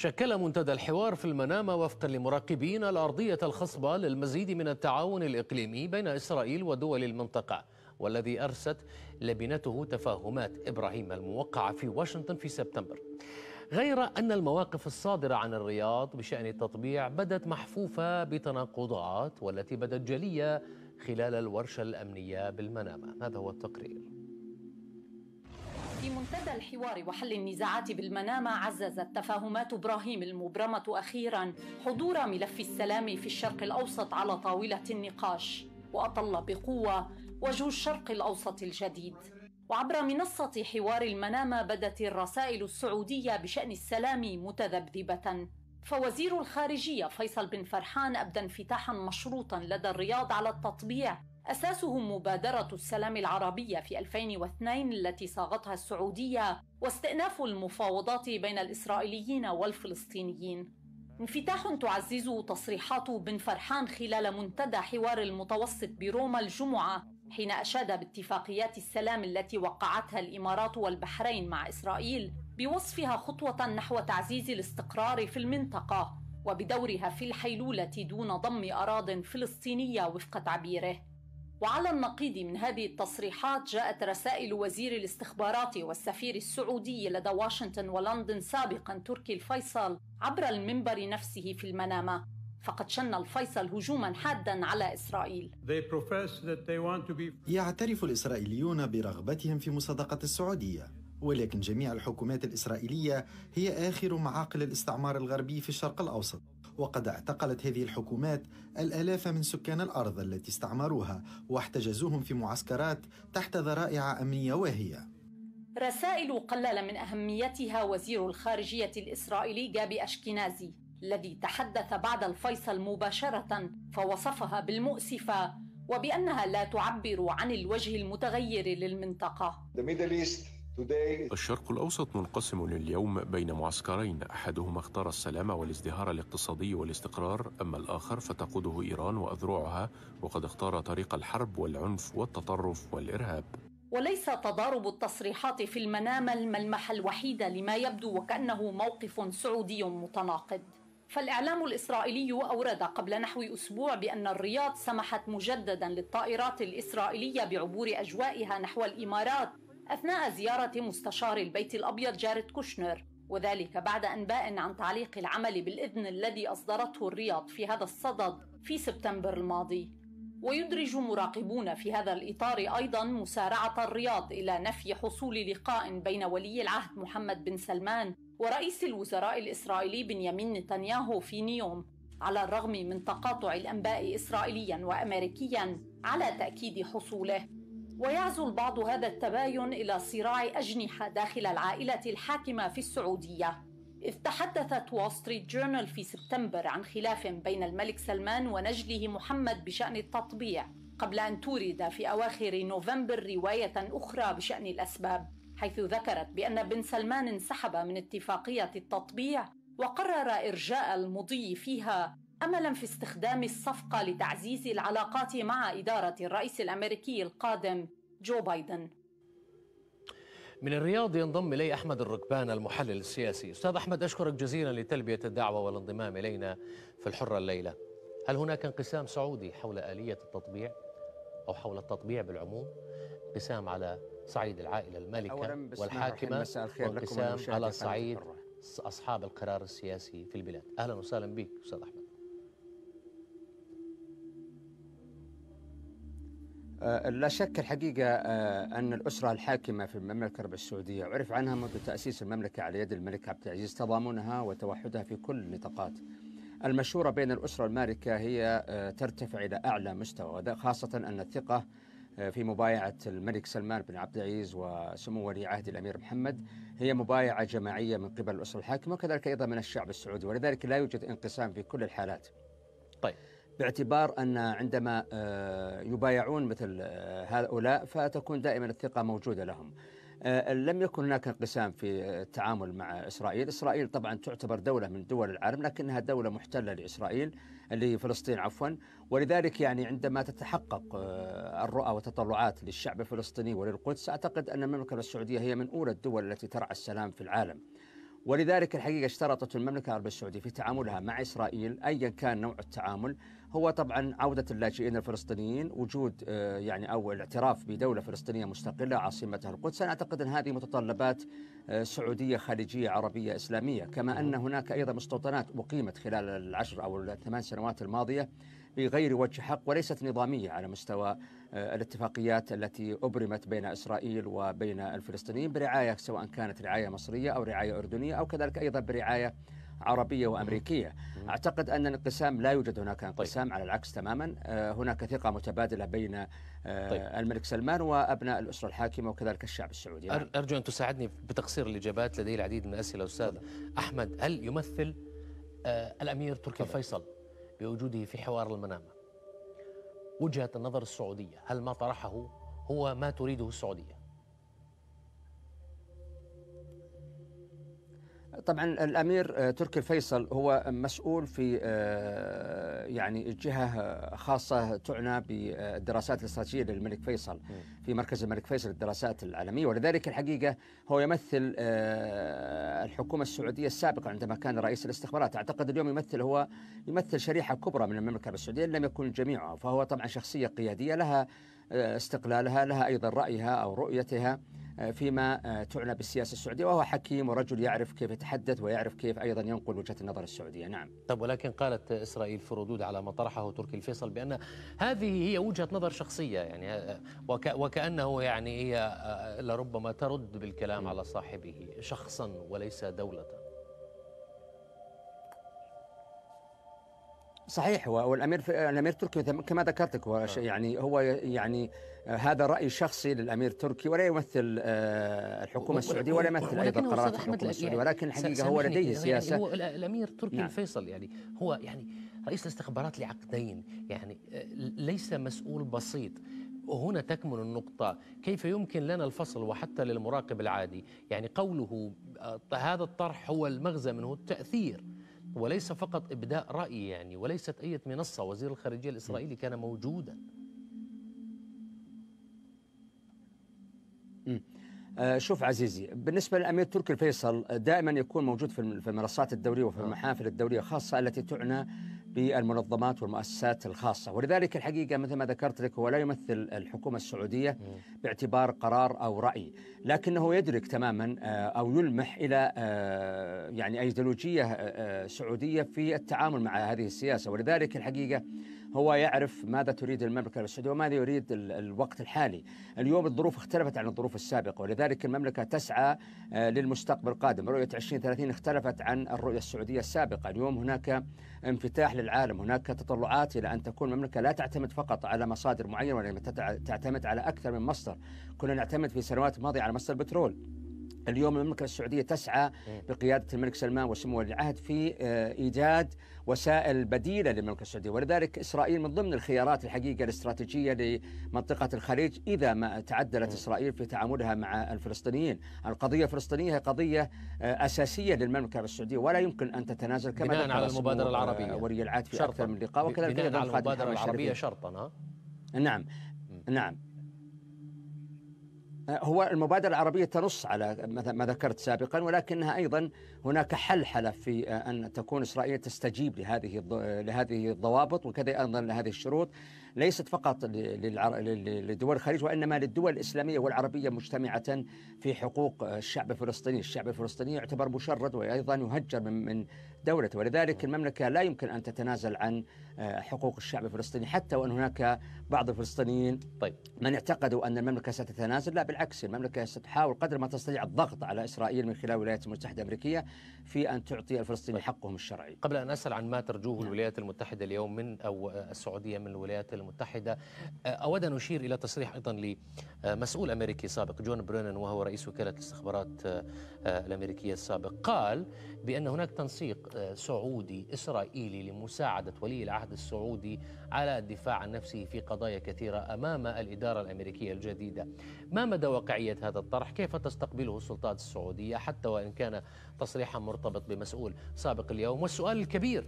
شكل منتدى الحوار في المنامة وفقا لمراقبين الأرضية الخصبة للمزيد من التعاون الإقليمي بين إسرائيل ودول المنطقة والذي أرست لبنته تفاهمات إبراهيم الموقعة في واشنطن في سبتمبر غير أن المواقف الصادرة عن الرياض بشأن التطبيع بدت محفوفة بتناقضات والتي بدت جلية خلال الورشة الأمنية بالمنامة هذا هو التقرير في منتدى الحوار وحل النزاعات بالمنامة عززت تفاهمات ابراهيم المبرمة أخيرا حضور ملف السلام في الشرق الأوسط على طاولة النقاش وأطل بقوة وجه الشرق الأوسط الجديد وعبر منصة حوار المنامة بدت الرسائل السعودية بشأن السلام متذبذبة فوزير الخارجية فيصل بن فرحان أبدى انفتاحا مشروطا لدى الرياض على التطبيع أساسهم مبادرة السلام العربية في 2002 التي صاغتها السعودية واستئناف المفاوضات بين الإسرائيليين والفلسطينيين انفتاح تعززه تصريحات بن فرحان خلال منتدى حوار المتوسط بروما الجمعة حين أشاد باتفاقيات السلام التي وقعتها الإمارات والبحرين مع إسرائيل بوصفها خطوة نحو تعزيز الاستقرار في المنطقة وبدورها في الحيلولة دون ضم أراض فلسطينية وفق تعبيره وعلى النقيض من هذه التصريحات جاءت رسائل وزير الاستخبارات والسفير السعودي لدى واشنطن ولندن سابقا تركي الفيصل عبر المنبر نفسه في المنامة فقد شن الفيصل هجوما حادا على اسرائيل. يعترف الاسرائيليون برغبتهم في مصادقه السعوديه، ولكن جميع الحكومات الاسرائيليه هي اخر معاقل الاستعمار الغربي في الشرق الاوسط. وقد اعتقلت هذه الحكومات الآلاف من سكان الأرض التي استعمروها واحتجزوهم في معسكرات تحت ذرائع أمنية واهية رسائل قلل من أهميتها وزير الخارجية الإسرائيلي جابي اشكينازي الذي تحدث بعد الفيصل مباشرة فوصفها بالمؤسفة وبأنها لا تعبر عن الوجه المتغير للمنطقة The Middle East الشرق الاوسط منقسم اليوم بين معسكرين احدهما اختار السلام والازدهار الاقتصادي والاستقرار اما الاخر فتقوده ايران واذرعها وقد اختار طريق الحرب والعنف والتطرف والارهاب وليس تضارب التصريحات في المنام الملمح الوحيد لما يبدو وكانه موقف سعودي متناقض فالاعلام الاسرائيلي اورد قبل نحو اسبوع بان الرياض سمحت مجددا للطائرات الاسرائيليه بعبور اجوائها نحو الامارات أثناء زيارة مستشار البيت الأبيض جارد كوشنر وذلك بعد أنباء عن تعليق العمل بالإذن الذي أصدرته الرياض في هذا الصدد في سبتمبر الماضي ويدرج مراقبون في هذا الإطار أيضا مسارعة الرياض إلى نفي حصول لقاء بين ولي العهد محمد بن سلمان ورئيس الوزراء الإسرائيلي بنيامين نتنياهو في نيوم على الرغم من تقاطع الأنباء إسرائيليا وأمريكيا على تأكيد حصوله ويعزو البعض هذا التباين الى صراع اجنحه داخل العائله الحاكمه في السعوديه إذ تحدثت وول ستريت جورنال في سبتمبر عن خلاف بين الملك سلمان ونجله محمد بشأن التطبيع قبل أن تورد في أواخر نوفمبر رواية أخرى بشأن الأسباب حيث ذكرت بأن بن سلمان انسحب من اتفاقية التطبيع وقرر إرجاء المضي فيها املا في استخدام الصفقه لتعزيز العلاقات مع اداره الرئيس الامريكي القادم جو بايدن من الرياض ينضم الي احمد الركبان المحلل السياسي استاذ احمد اشكرك جزيلا لتلبيه الدعوه والانضمام الينا في الحره الليله هل هناك انقسام سعودي حول اليه التطبيع او حول التطبيع بالعموم انقسام على صعيد العائله المالكه والحاكمه وانقسام على صعيد اصحاب القرار السياسي في البلاد اهلا وسهلا بك استاذ احمد آه، لا شك الحقيقة آه، أن الأسرة الحاكمة في المملكة العربية السعودية عرف عنها منذ تأسيس المملكة على يد الملك عبد العزيز تضامنها وتوحدها في كل النطاقات المشورة بين الأسرة المالكة هي آه، ترتفع إلى أعلى مستوى خاصة أن الثقة في مبايعة الملك سلمان بن عبد العزيز وسمو ولي عهد الأمير محمد هي مبايعة جماعية من قبل الأسرة الحاكمة وكذلك أيضا من الشعب السعودي ولذلك لا يوجد انقسام في كل الحالات طيب باعتبار ان عندما آه، يبايعون مثل آه، هؤلاء فتكون دائما الثقه موجوده لهم. آه، لم يكن هناك انقسام في التعامل مع اسرائيل، اسرائيل طبعا تعتبر دوله من دول العالم لكنها دوله محتله لاسرائيل لفلسطين عفوا، ولذلك يعني عندما تتحقق الرؤى والتطلعات للشعب الفلسطيني وللقدس اعتقد ان المملكه السعوديه هي من اولى الدول التي ترعى السلام في العالم. ولذلك الحقيقة اشترطت المملكة العربية السعودية في تعاملها مع إسرائيل أيا كان نوع التعامل هو طبعا عودة اللاجئين الفلسطينيين وجود آه، يعني أو الاعتراف بدولة فلسطينية مستقلة عاصمتها القدس أنا أعتقد أن هذه متطلبات آه، سعودية خليجية عربية إسلامية كما أن هناك أيضا مستوطنات أقيمت خلال العشر أو الثمان سنوات الماضية بغير وجه حق وليست نظامية على مستوى آه، الاتفاقيات التي أبرمت بين إسرائيل وبين الفلسطينيين برعاية سواء كانت رعاية مصرية أو رعاية أردنية أو كذلك أيضا برعاية عربيه وامريكيه اعتقد ان الانقسام لا يوجد هناك طيب. انقسام طيب. على العكس تماما آه، هناك ثقه متبادله بين آه، طيب. الملك سلمان وابناء الاسره الحاكمه وكذلك الشعب السعودي يعني. ارجو ان تساعدني بتقصير الاجابات لدي العديد من الاسئله استاذ احمد هل يمثل الامير تركي الفيصل بوجوده في حوار المنامه وجهه النظر السعوديه هل ما طرحه هو ما تريده السعوديه طبعا الامير آه، تركي الفيصل هو مسؤول في آه، يعني جهه آه، خاصه تعنى بالدراسات الاستراتيجيه للملك فيصل في مركز الملك فيصل للدراسات العالميه ولذلك الحقيقه هو يمثل الحكومه السعوديه السابقه عندما كان رئيس الاستخبارات اعتقد اليوم يمثل هو يمثل شريحه كبرى من المملكه السعوديه لم يكن جميعها فهو طبعا شخصيه قياديه لها استقلالها لها ايضا رايها او رؤيتها آه، فيما آه، تعنى بالسياسه السعوديه وهو حكيم ورجل يعرف كيف يتحدث ويعرف كيف ايضا ينقل وجهه النظر السعوديه، نعم. طب ولكن قالت اسرائيل في ردود على ما طرحه تركي الفيصل بان هذه هي وجهه نظر شخصيه يعني آه، وك وكانه يعني هي لربما ترد بالكلام نعم. على صاحبه شخصا وليس دوله. صحيح والامير الامير تركي كما ذكرتك هو نعم. يعني هو يعني آه، هذا راي شخصي للامير تركي ولا يمثل آه، الحكومه السعوديه ولا يمثل ايضا قرارات الحكومه السعوديه يعني ولكن الحقيقه هو لديه يعني سياسه هو الامير تركي نعم. الفيصل يعني هو يعني رئيس الاستخبارات لعقدين يعني آه، ليس مسؤول بسيط وهنا تكمن النقطة كيف يمكن لنا الفصل وحتى للمراقب العادي يعني قوله هذا الطرح هو المغزى منه التأثير وليس فقط إبداء رأي يعني وليست أي منصة وزير الخارجية الإسرائيلي كان موجودا آه، شوف عزيزي بالنسبة للأمير تركي الفيصل دائما يكون موجود في المنصات الدولية وفي آه. المحافل الدولية خاصة التي تعنى بالمنظمات والمؤسسات الخاصة ولذلك الحقيقة مثل ما ذكرت لك هو لا يمثل الحكومة السعودية باعتبار قرار أو رأي لكنه يدرك تماما آه، أو يلمح إلى آه، يعني أيديولوجية آه، سعودية في التعامل مع هذه السياسة ولذلك الحقيقة هو يعرف ماذا تريد المملكة السعودية وماذا يريد الوقت الحالي اليوم الظروف اختلفت عن الظروف السابقة ولذلك المملكة تسعى آه، للمستقبل القادم رؤية 2030 اختلفت عن الرؤية السعودية السابقة اليوم هناك انفتاح للعالم هناك تطلعات إلى أن تكون المملكة لا تعتمد فقط على مصادر معينة ولكن تعتمد على أكثر من مصدر كنا نعتمد في سنوات الماضية على مصدر البترول اليوم المملكة السعودية تسعى بقيادة الملك سلمان وسمو ولي العهد في آه، إيجاد وسائل بديلة للمملكة السعودية ولذلك إسرائيل من ضمن الخيارات الحقيقة الاستراتيجية لمنطقة الخليج إذا ما تعدلت إسرائيل في تعاملها مع الفلسطينيين القضية الفلسطينية هي قضية آه، أساسية للمملكة السعودية ولا يمكن أن تتنازل كما بناء على المبادرة آه، العربية ولي العهد في أكثر من لقاء وكذلك بناء على المبادرة العربية شرطا نعم نعم هو المبادرة العربية تنص على ما ذكرت سابقا ولكنها أيضا هناك حلحلة في أن تكون إسرائيل تستجيب لهذه لهذه الضوابط وكذا أيضا لهذه الشروط ليست فقط لدول الخليج وإنما للدول الإسلامية والعربية مجتمعة في حقوق الشعب الفلسطيني الشعب الفلسطيني يعتبر مشرد وأيضا يهجر من دولته ولذلك المملكة لا يمكن أن تتنازل عن آه، حقوق الشعب الفلسطيني حتى وأن هناك بعض الفلسطينيين طيب من اعتقدوا أن المملكة ستتنازل لا بالعكس المملكة ستحاول قدر ما تستطيع الضغط على إسرائيل من خلال الولايات المتحدة الأمريكية في أن تعطي الفلسطينيين طيب. حقهم الشرعي قبل أن أسأل عن ما ترجوه نعم. الولايات المتحدة اليوم من أو السعودية من الولايات المتحدة آه، أود أن أشير إلى تصريح أيضا لمسؤول أمريكي سابق جون برينن وهو رئيس وكالة الاستخبارات آه، آه، الأمريكية السابق قال بأن هناك تنسيق سعودي إسرائيلي لمساعدة ولي العهد السعودي على الدفاع عن نفسه في قضايا كثيرة أمام الإدارة الأمريكية الجديدة ما مدى واقعية هذا الطرح كيف تستقبله السلطات السعودية حتى وإن كان تصريحا مرتبط بمسؤول سابق اليوم والسؤال الكبير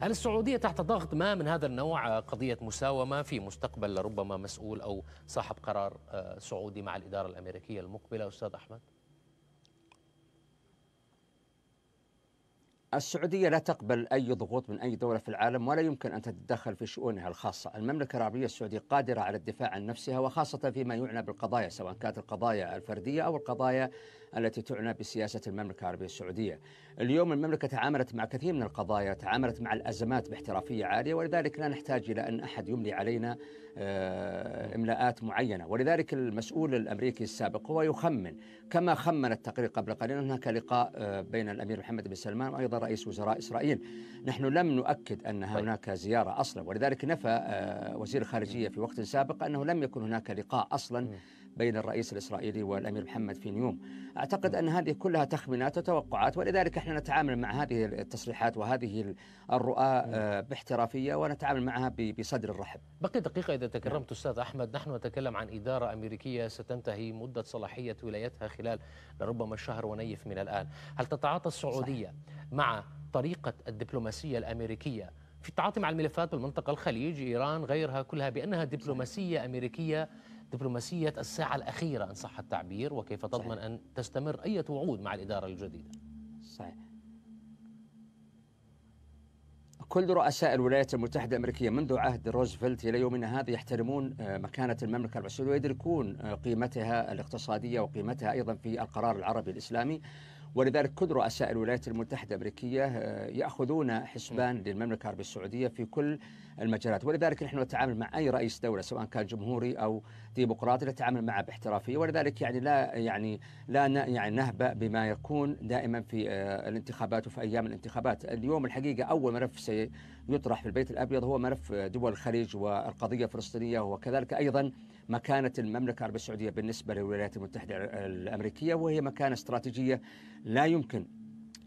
هل السعودية تحت ضغط ما من هذا النوع آه، قضية مساومة في مستقبل لربما مسؤول أو صاحب قرار آه، سعودي مع الإدارة الأمريكية المقبلة أستاذ أحمد؟ السعودية لا تقبل أي ضغوط من أي دولة في العالم ولا يمكن أن تتدخل في شؤونها الخاصة المملكة العربية السعودية قادرة على الدفاع عن نفسها وخاصة فيما يعنى بالقضايا سواء كانت القضايا الفردية أو القضايا التي تعنى بسياسة المملكة العربية السعودية اليوم المملكة تعاملت مع كثير من القضايا تعاملت مع الأزمات باحترافية عالية ولذلك لا نحتاج إلى أن أحد يملي علينا آه، إملاءات معينة ولذلك المسؤول الأمريكي السابق هو يخمن كما خمن التقرير قبل قليل هناك لقاء آه، بين الأمير محمد بن سلمان وأيضا رئيس وزراء إسرائيل نحن لم نؤكد أن طيب. هناك زيارة أصلا ولذلك نفى آه، وزير الخارجية في وقت سابق أنه لم يكن هناك لقاء أصلا بين الرئيس الإسرائيلي والأمير محمد في نيوم أعتقد أن هذه كلها تخمينات وتوقعات ولذلك احنا نتعامل مع هذه التصريحات وهذه الرؤى آه، باحترافية ونتعامل معها بصدر الرحب بقي دقيقة إذا تكرمت نعم. أستاذ أحمد نحن نتكلم عن إدارة أمريكية ستنتهي مدة صلاحية ولايتها خلال لربما شهر ونيف من الآن هل تتعاطى السعودية صحيح. مع طريقة الدبلوماسية الأمريكية في التعاطي مع الملفات بالمنطقة الخليج إيران غيرها كلها بأنها دبلوماسية أمريكية دبلوماسية الساعة الأخيرة إن صح التعبير وكيف تضمن صحيح. أن تستمر أي وعود مع الإدارة الجديدة صحيح كل رؤساء الولايات المتحدة الأمريكية منذ عهد روزفلت إلى يومنا هذا يحترمون آه، مكانة المملكة السعودية ويدركون آه، قيمتها الاقتصادية وقيمتها أيضا في القرار العربي الإسلامي ولذلك كل رؤساء الولايات المتحدة الأمريكية آه، يأخذون حسبان نعم. للمملكة العربية السعودية في كل المجالات ولذلك نحن نتعامل مع أي رئيس دولة سواء كان جمهوري أو ديمقراطي نتعامل معه باحترافية ولذلك يعني لا يعني لا يعني نهبأ بما يكون دائما في آه، الانتخابات وفي أيام الانتخابات اليوم الحقيقة أول ملف سيطرح في البيت الأبيض هو ملف دول الخليج والقضية الفلسطينية وكذلك أيضا مكانة المملكة العربية السعودية بالنسبة للولايات المتحدة الأمريكية وهي مكانة استراتيجية لا يمكن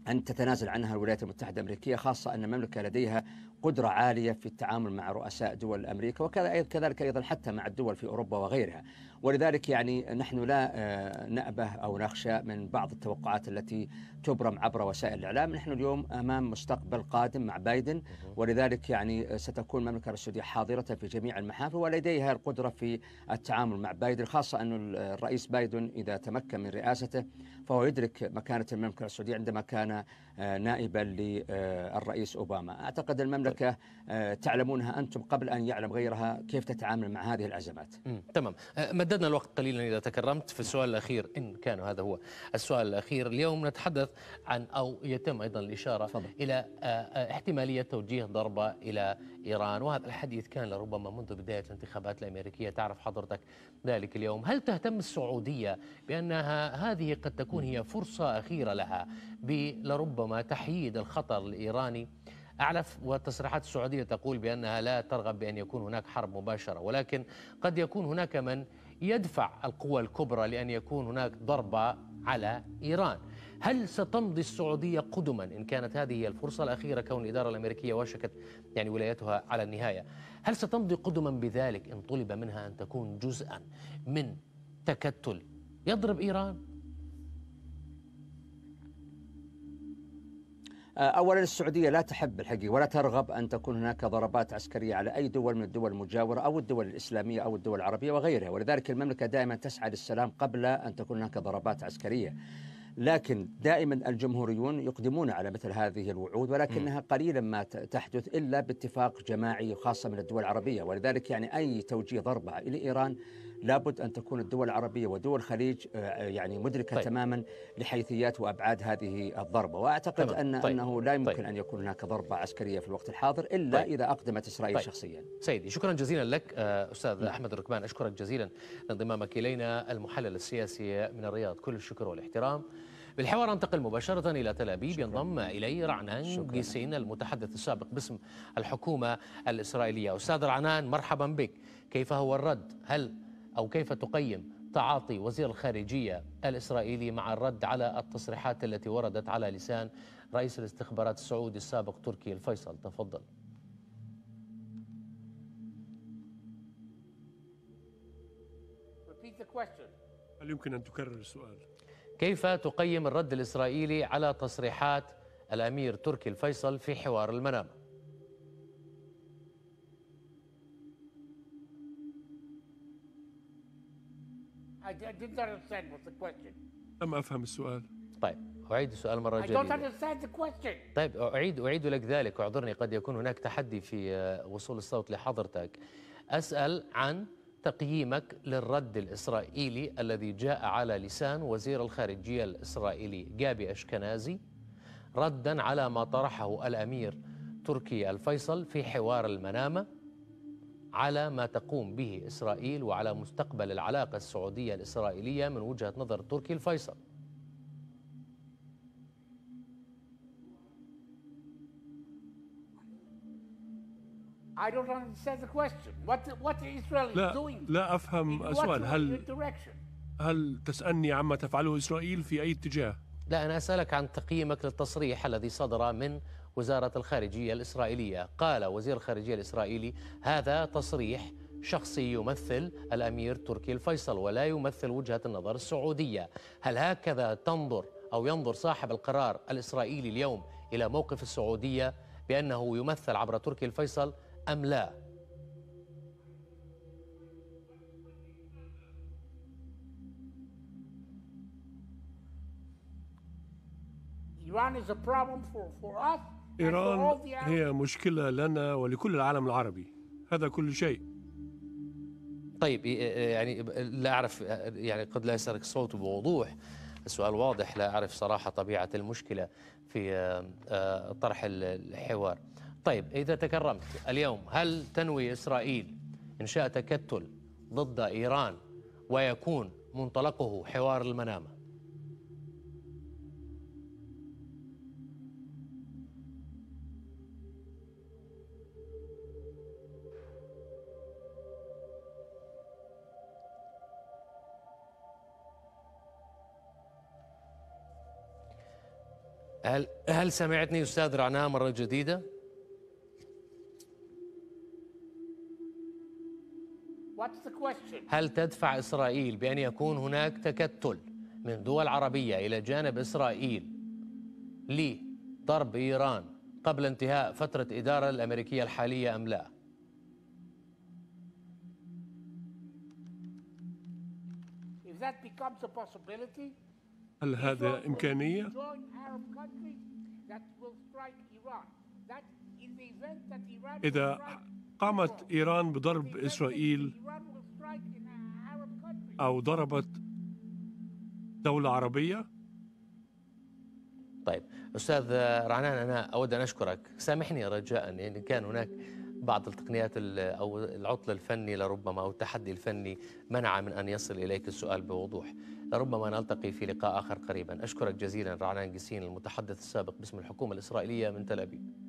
أن تتنازل عنها الولايات المتحدة الأمريكية خاصة أن المملكة لديها قدرة عالية في التعامل مع رؤساء دول أمريكا وكذلك أيضا حتى مع الدول في أوروبا وغيرها ولذلك يعني نحن لا آه، نأبه أو نخشى من بعض التوقعات التي تبرم عبر وسائل الإعلام نحن اليوم أمام مستقبل قادم مع بايدن ولذلك يعني ستكون المملكة السعودية حاضرة في جميع المحافل ولديها القدرة في التعامل مع بايدن خاصة أن آه، الرئيس بايدن إذا تمكن من رئاسته فهو يدرك مكانة المملكة السعودية عندما كان آه، نائبا للرئيس أوباما أعتقد المملكة تعلمونها أنتم قبل أن يعلم غيرها كيف تتعامل مع هذه الأزمات تمام مددنا الوقت قليلا إذا تكرمت في السؤال الأخير إن كان هذا هو السؤال الأخير اليوم نتحدث عن أو يتم أيضا الإشارة فضل. إلى آه، آه، احتمالية توجيه ضربة إلى إيران وهذا الحديث كان لربما منذ بداية الانتخابات الأمريكية تعرف حضرتك ذلك اليوم هل تهتم السعودية بأنها هذه قد تكون هي فرصة أخيرة لها لربما تحييد الخطر الإيراني أعرف والتصريحات السعودية تقول بأنها لا ترغب بأن يكون هناك حرب مباشرة ولكن قد يكون هناك من يدفع القوى الكبرى لأن يكون هناك ضربة على إيران هل ستمضي السعودية قدما إن كانت هذه هي الفرصة الأخيرة كون الإدارة الأمريكية وشكت يعني ولايتها على النهاية هل ستمضي قدما بذلك إن طلب منها أن تكون جزءا من تكتل يضرب إيران آه، اولا السعوديه لا تحب الحقيقه ولا ترغب ان تكون هناك ضربات عسكريه على اي دول من الدول المجاوره او الدول الاسلاميه او الدول العربيه وغيرها ولذلك المملكه دائما تسعى للسلام قبل ان تكون هناك ضربات عسكريه. لكن دائما الجمهوريون يقدمون على مثل هذه الوعود ولكنها قليلا ما تحدث الا باتفاق جماعي خاصه من الدول العربيه ولذلك يعني اي توجيه ضربه لايران لابد أن تكون الدول العربية ودول الخليج آه، آه، يعني مدركة طيب. تماما لحيثيات وأبعاد هذه الضربة وأعتقد طيب. أن طيب. أنه لا يمكن طيب. أن يكون هناك ضربة عسكرية في الوقت الحاضر إلا طيب. إذا أقدمت إسرائيل طيب. شخصيا سيدي شكرا جزيلا لك آه، أستاذ م. نعم. أحمد الركبان أشكرك جزيلا لانضمامك إلينا المحلل السياسي من الرياض كل الشكر والاحترام بالحوار انتقل مباشرة إلى تل أبيب ينضم إلي رعنان جيسين المتحدث السابق باسم الحكومة الإسرائيلية أستاذ رعنان مرحبا بك كيف هو الرد هل أو كيف تقيم تعاطي وزير الخارجية الإسرائيلي مع الرد على التصريحات التي وردت على لسان رئيس الاستخبارات السعودي السابق تركي الفيصل تفضل هل يمكن أن تكرر السؤال؟ كيف تقيم الرد الإسرائيلي على تصريحات الأمير تركي الفيصل في حوار المنامه؟ didn't understand the question. لم أفهم السؤال. طيب أعيد السؤال مرة جديدة. I don't understand the question. طيب أعيد أعيد لك ذلك واعذرني قد يكون هناك تحدي في آه، وصول الصوت لحضرتك. أسأل عن تقييمك للرد الإسرائيلي الذي جاء على لسان وزير الخارجية الإسرائيلي جابي أشكنازي ردا على ما طرحه الأمير تركي الفيصل في حوار المنامة على ما تقوم به إسرائيل وعلى مستقبل العلاقة السعودية الإسرائيلية من وجهة نظر تركي الفيصل لا, لا أفهم السؤال هل هل تسألني عما تفعله إسرائيل في أي اتجاه؟ لا أنا أسألك عن تقييمك للتصريح الذي صدر من وزارة الخارجية الإسرائيلية قال وزير الخارجية الإسرائيلي هذا تصريح شخصي يمثل الأمير تركي الفيصل ولا يمثل وجهة النظر السعودية هل هكذا تنظر أو ينظر صاحب القرار الإسرائيلي اليوم إلى موقف السعودية بأنه يمثل عبر تركي الفيصل أم لا؟ Iran is a problem for, for us إيران هي مشكلة لنا ولكل العالم العربي هذا كل شيء طيب يعني لا أعرف يعني قد لا يسألك الصوت بوضوح السؤال واضح لا أعرف صراحة طبيعة المشكلة في آه، طرح الحوار طيب إذا تكرمت اليوم هل تنوي إسرائيل إنشاء تكتل ضد إيران ويكون منطلقه حوار المنامه هل هل سمعتني استاذ رعناء مره جديده؟ هل تدفع اسرائيل بان يكون هناك تكتل من دول عربيه الى جانب اسرائيل لضرب ايران قبل انتهاء فتره الاداره الامريكيه الحاليه ام لا؟ If that becomes a possibility, هل هذا إمكانية؟ إذا قامت إيران بضرب إسرائيل أو ضربت دولة عربية طيب أستاذ رعنان أنا أود أن أشكرك سامحني رجاء يعني كان هناك بعض التقنيات أو العطل الفني لربما أو التحدي الفني منع من أن يصل إليك السؤال بوضوح لربما نلتقي في لقاء آخر قريبا أشكرك جزيلا رعنا جسين المتحدث السابق باسم الحكومة الإسرائيلية من تل أبيب